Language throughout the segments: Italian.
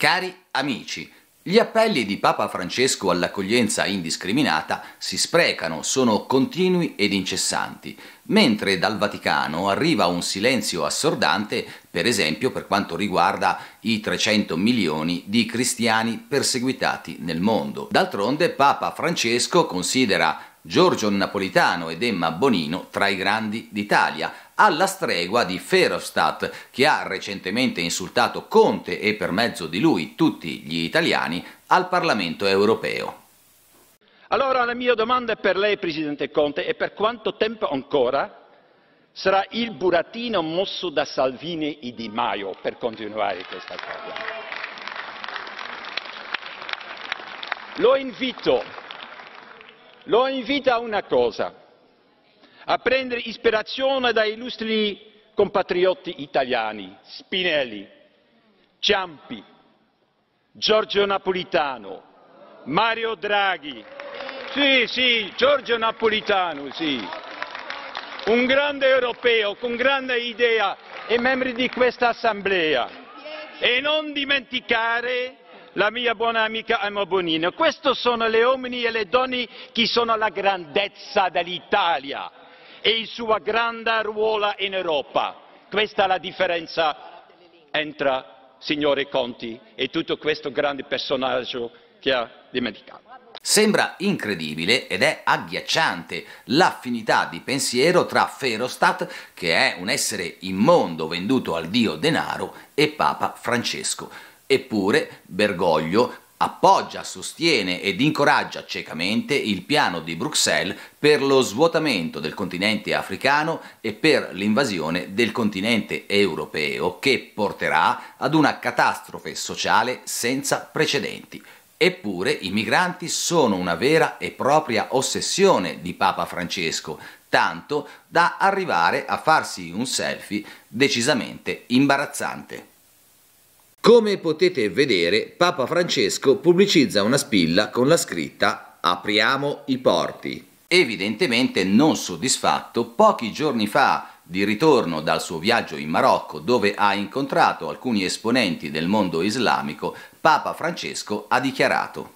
Cari amici, gli appelli di Papa Francesco all'accoglienza indiscriminata si sprecano, sono continui ed incessanti, mentre dal Vaticano arriva un silenzio assordante, per esempio per quanto riguarda i 300 milioni di cristiani perseguitati nel mondo. D'altronde Papa Francesco considera Giorgio Napolitano ed Emma Bonino tra i grandi d'Italia, alla stregua di Ferostat, che ha recentemente insultato Conte e per mezzo di lui tutti gli italiani al Parlamento europeo. Allora la mia domanda per lei, Presidente Conte, è per quanto tempo ancora sarà il burattino mosso da Salvini e Di Maio per continuare questa cosa? Lo invito, lo invito a una cosa a prendere ispirazione da illustri compatrioti italiani Spinelli, Ciampi, Giorgio Napolitano, Mario Draghi. Sì, sì, Giorgio Napolitano, sì. Un grande europeo con grande idea e membri di questa assemblea. E non dimenticare la mia buona amica Emma Bonino. Questi sono gli uomini e le donne che sono la grandezza dell'Italia e il suo grande ruolo in Europa. Questa è la differenza tra signore Conti e tutto questo grande personaggio che ha dimenticato. Sembra incredibile ed è agghiacciante l'affinità di pensiero tra Ferostat, che è un essere immondo venduto al dio denaro, e Papa Francesco. Eppure Bergoglio appoggia, sostiene ed incoraggia ciecamente il piano di Bruxelles per lo svuotamento del continente africano e per l'invasione del continente europeo che porterà ad una catastrofe sociale senza precedenti. Eppure i migranti sono una vera e propria ossessione di Papa Francesco, tanto da arrivare a farsi un selfie decisamente imbarazzante. Come potete vedere, Papa Francesco pubblicizza una spilla con la scritta Apriamo i porti. Evidentemente non soddisfatto, pochi giorni fa, di ritorno dal suo viaggio in Marocco, dove ha incontrato alcuni esponenti del mondo islamico, Papa Francesco ha dichiarato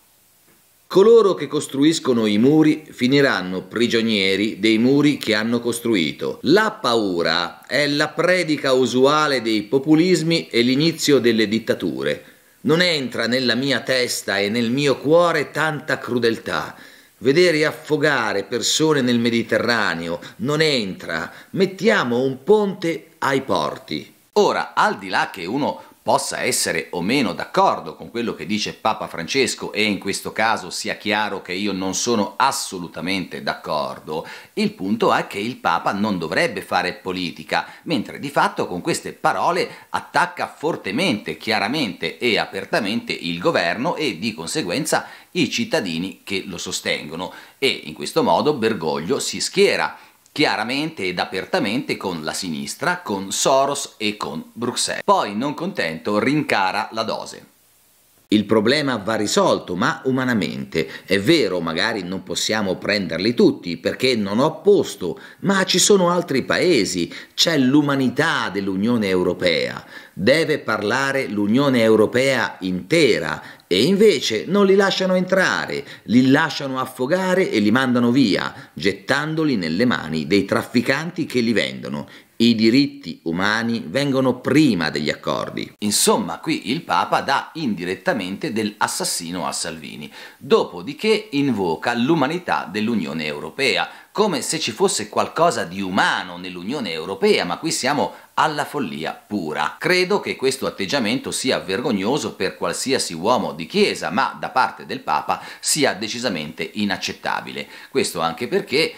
Coloro che costruiscono i muri finiranno prigionieri dei muri che hanno costruito. La paura è la predica usuale dei populismi e l'inizio delle dittature. Non entra nella mia testa e nel mio cuore tanta crudeltà. Vedere affogare persone nel Mediterraneo non entra. Mettiamo un ponte ai porti. Ora, al di là che uno possa essere o meno d'accordo con quello che dice Papa Francesco e in questo caso sia chiaro che io non sono assolutamente d'accordo, il punto è che il Papa non dovrebbe fare politica, mentre di fatto con queste parole attacca fortemente, chiaramente e apertamente il governo e di conseguenza i cittadini che lo sostengono e in questo modo Bergoglio si schiera chiaramente ed apertamente con la sinistra, con Soros e con Bruxelles. Poi, non contento, rincara la dose. Il problema va risolto, ma umanamente. È vero, magari non possiamo prenderli tutti perché non ho posto, ma ci sono altri paesi, c'è l'umanità dell'Unione Europea. Deve parlare l'Unione Europea intera e invece non li lasciano entrare, li lasciano affogare e li mandano via, gettandoli nelle mani dei trafficanti che li vendono. I diritti umani vengono prima degli accordi. Insomma, qui il Papa dà indirettamente dell'assassino a Salvini, dopodiché invoca l'umanità dell'Unione Europea, come se ci fosse qualcosa di umano nell'Unione Europea, ma qui siamo alla follia pura. Credo che questo atteggiamento sia vergognoso per qualsiasi uomo di chiesa, ma da parte del Papa sia decisamente inaccettabile. Questo anche perché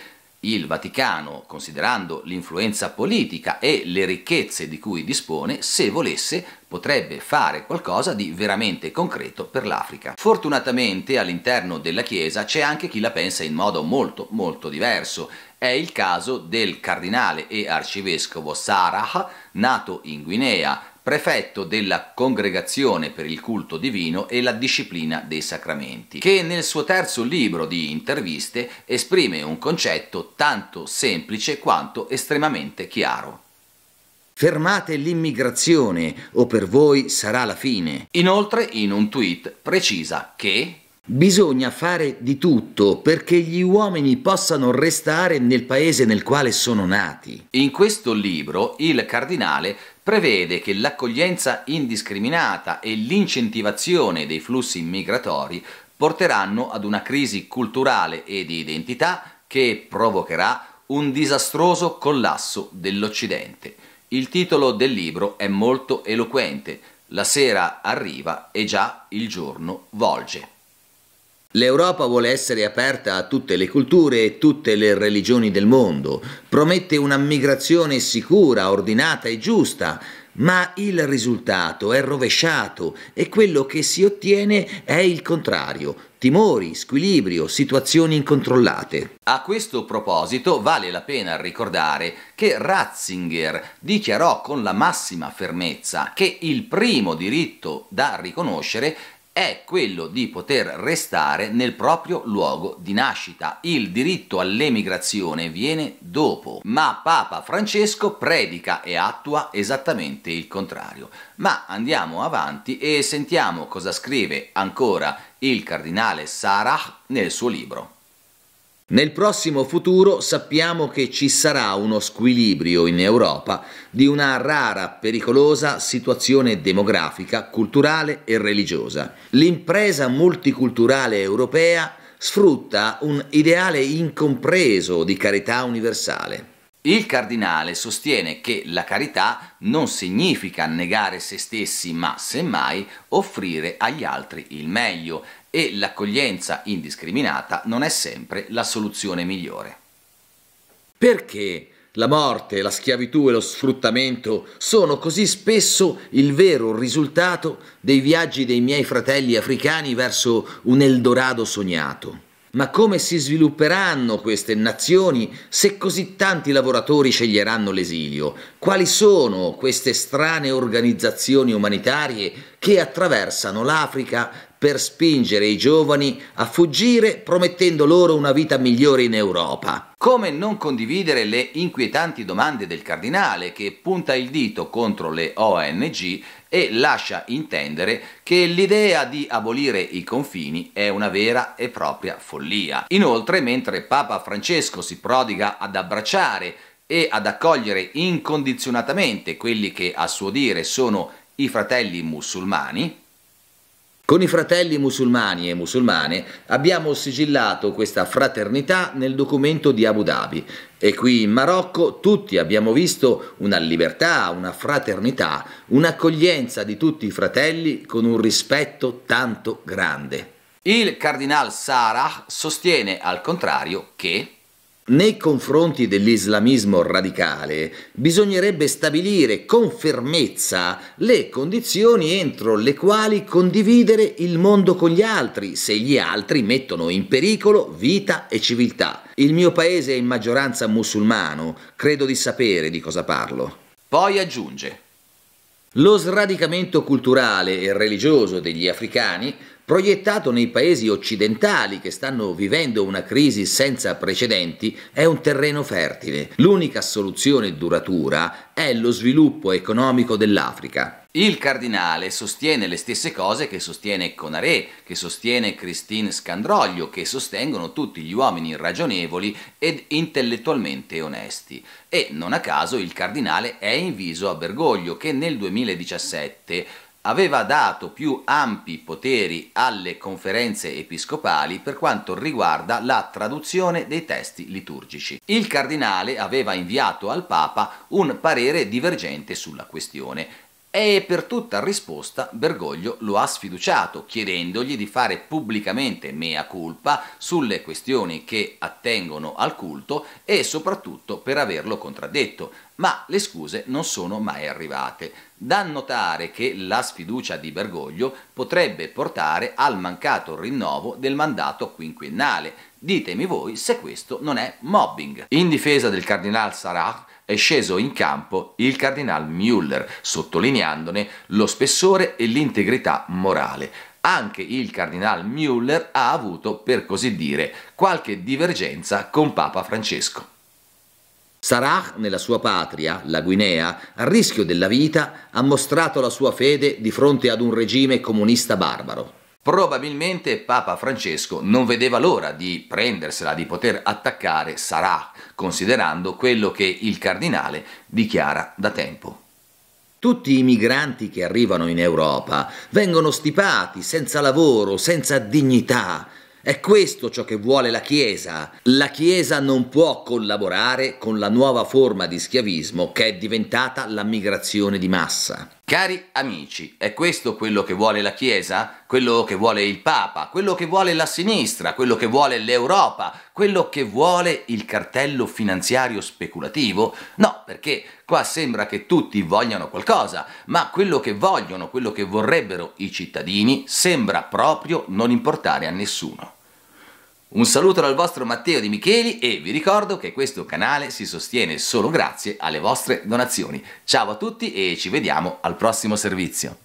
il Vaticano, considerando l'influenza politica e le ricchezze di cui dispone, se volesse potrebbe fare qualcosa di veramente concreto per l'Africa. Fortunatamente all'interno della Chiesa c'è anche chi la pensa in modo molto molto diverso. È il caso del cardinale e arcivescovo Sarah, nato in Guinea prefetto della Congregazione per il culto divino e la disciplina dei sacramenti, che nel suo terzo libro di interviste esprime un concetto tanto semplice quanto estremamente chiaro. Fermate l'immigrazione o per voi sarà la fine. Inoltre in un tweet precisa che Bisogna fare di tutto perché gli uomini possano restare nel paese nel quale sono nati. In questo libro il cardinale prevede che l'accoglienza indiscriminata e l'incentivazione dei flussi migratori porteranno ad una crisi culturale e di identità che provocherà un disastroso collasso dell'Occidente. Il titolo del libro è molto eloquente. La sera arriva e già il giorno volge. L'Europa vuole essere aperta a tutte le culture e tutte le religioni del mondo, promette una migrazione sicura, ordinata e giusta, ma il risultato è rovesciato e quello che si ottiene è il contrario, timori, squilibrio, situazioni incontrollate. A questo proposito vale la pena ricordare che Ratzinger dichiarò con la massima fermezza che il primo diritto da riconoscere è quello di poter restare nel proprio luogo di nascita. Il diritto all'emigrazione viene dopo, ma Papa Francesco predica e attua esattamente il contrario. Ma andiamo avanti e sentiamo cosa scrive ancora il cardinale Sarah nel suo libro. Nel prossimo futuro sappiamo che ci sarà uno squilibrio in Europa di una rara, pericolosa situazione demografica, culturale e religiosa. L'impresa multiculturale europea sfrutta un ideale incompreso di carità universale. Il cardinale sostiene che la carità non significa negare se stessi, ma semmai offrire agli altri il meglio, e l'accoglienza indiscriminata non è sempre la soluzione migliore. Perché la morte, la schiavitù e lo sfruttamento sono così spesso il vero risultato dei viaggi dei miei fratelli africani verso un Eldorado sognato. Ma come si svilupperanno queste nazioni se così tanti lavoratori sceglieranno l'esilio? Quali sono queste strane organizzazioni umanitarie che attraversano l'Africa per spingere i giovani a fuggire promettendo loro una vita migliore in Europa. Come non condividere le inquietanti domande del cardinale che punta il dito contro le ONG e lascia intendere che l'idea di abolire i confini è una vera e propria follia. Inoltre, mentre Papa Francesco si prodiga ad abbracciare e ad accogliere incondizionatamente quelli che a suo dire sono i fratelli musulmani, con i fratelli musulmani e musulmane abbiamo sigillato questa fraternità nel documento di Abu Dhabi e qui in Marocco tutti abbiamo visto una libertà, una fraternità, un'accoglienza di tutti i fratelli con un rispetto tanto grande. Il cardinal Sarah sostiene al contrario che nei confronti dell'islamismo radicale bisognerebbe stabilire con fermezza le condizioni entro le quali condividere il mondo con gli altri, se gli altri mettono in pericolo vita e civiltà. Il mio paese è in maggioranza musulmano, credo di sapere di cosa parlo. Poi aggiunge. Lo sradicamento culturale e religioso degli africani proiettato nei paesi occidentali che stanno vivendo una crisi senza precedenti, è un terreno fertile. L'unica soluzione duratura è lo sviluppo economico dell'Africa. Il cardinale sostiene le stesse cose che sostiene Conaré, che sostiene Christine Scandroglio, che sostengono tutti gli uomini ragionevoli ed intellettualmente onesti. E non a caso il cardinale è inviso a Bergoglio, che nel 2017 aveva dato più ampi poteri alle conferenze episcopali per quanto riguarda la traduzione dei testi liturgici. Il cardinale aveva inviato al Papa un parere divergente sulla questione, e per tutta risposta Bergoglio lo ha sfiduciato, chiedendogli di fare pubblicamente mea culpa sulle questioni che attengono al culto e soprattutto per averlo contraddetto. Ma le scuse non sono mai arrivate. Da notare che la sfiducia di Bergoglio potrebbe portare al mancato rinnovo del mandato quinquennale. Ditemi voi se questo non è mobbing. In difesa del cardinal Sarah, è sceso in campo il cardinal Müller, sottolineandone lo spessore e l'integrità morale. Anche il cardinal Müller ha avuto, per così dire, qualche divergenza con Papa Francesco. Sarah, nella sua patria, la Guinea, a rischio della vita, ha mostrato la sua fede di fronte ad un regime comunista barbaro. Probabilmente Papa Francesco non vedeva l'ora di prendersela, di poter attaccare Sarà, considerando quello che il cardinale dichiara da tempo. Tutti i migranti che arrivano in Europa vengono stipati, senza lavoro, senza dignità. È questo ciò che vuole la Chiesa. La Chiesa non può collaborare con la nuova forma di schiavismo che è diventata la migrazione di massa. Cari amici, è questo quello che vuole la Chiesa? Quello che vuole il Papa? Quello che vuole la sinistra? Quello che vuole l'Europa? Quello che vuole il cartello finanziario speculativo? No, perché qua sembra che tutti vogliano qualcosa, ma quello che vogliono, quello che vorrebbero i cittadini, sembra proprio non importare a nessuno. Un saluto dal vostro Matteo Di Micheli e vi ricordo che questo canale si sostiene solo grazie alle vostre donazioni. Ciao a tutti e ci vediamo al prossimo servizio.